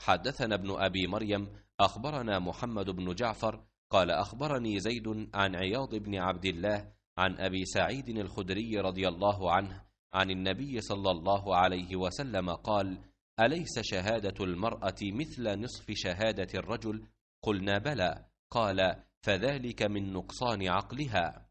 حدثنا ابن أبي مريم أخبرنا محمد بن جعفر قال أخبرني زيد عن عياض بن عبد الله عن أبي سعيد الخدري رضي الله عنه عن النبي صلى الله عليه وسلم قال أليس شهادة المرأة مثل نصف شهادة الرجل؟ قلنا بلى قال فذلك من نقصان عقلها